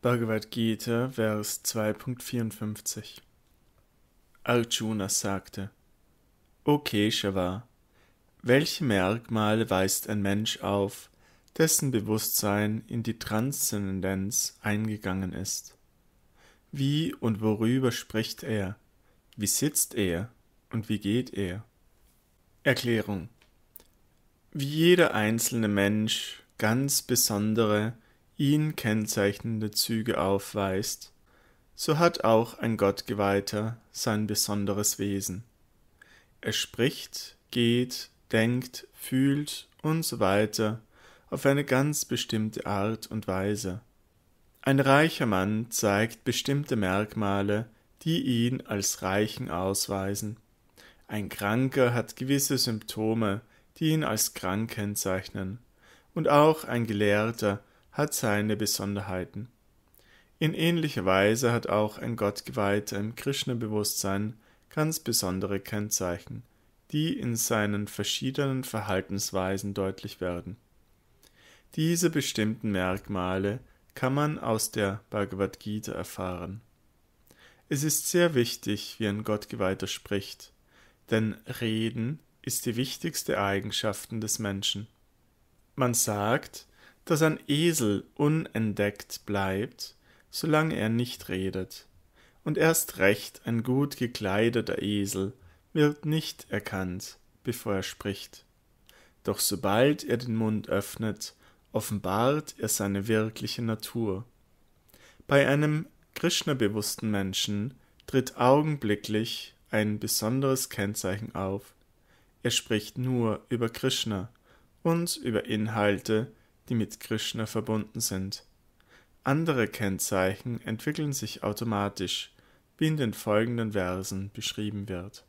Bhagavad Gita, Vers 2.54 Arjuna sagte, O Keshava, welche Merkmale weist ein Mensch auf, dessen Bewusstsein in die Transzendenz eingegangen ist? Wie und worüber spricht er? Wie sitzt er? Und wie geht er? Erklärung Wie jeder einzelne Mensch ganz besondere ihn kennzeichnende Züge aufweist, so hat auch ein Gottgeweihter sein besonderes Wesen. Er spricht, geht, denkt, fühlt und so weiter auf eine ganz bestimmte Art und Weise. Ein reicher Mann zeigt bestimmte Merkmale, die ihn als Reichen ausweisen. Ein Kranker hat gewisse Symptome, die ihn als krank kennzeichnen, und auch ein Gelehrter hat seine Besonderheiten. In ähnlicher Weise hat auch ein Gottgeweihter im Krishna-Bewusstsein ganz besondere Kennzeichen, die in seinen verschiedenen Verhaltensweisen deutlich werden. Diese bestimmten Merkmale kann man aus der Bhagavad Gita erfahren. Es ist sehr wichtig, wie ein Gottgeweihter spricht, denn Reden ist die wichtigste Eigenschaft des Menschen. Man sagt, dass ein Esel unentdeckt bleibt, solange er nicht redet, und erst recht ein gut gekleideter Esel wird nicht erkannt, bevor er spricht. Doch sobald er den Mund öffnet, offenbart er seine wirkliche Natur. Bei einem Krishna-bewussten Menschen tritt augenblicklich ein besonderes Kennzeichen auf. Er spricht nur über Krishna und über Inhalte, die mit Krishna verbunden sind. Andere Kennzeichen entwickeln sich automatisch, wie in den folgenden Versen beschrieben wird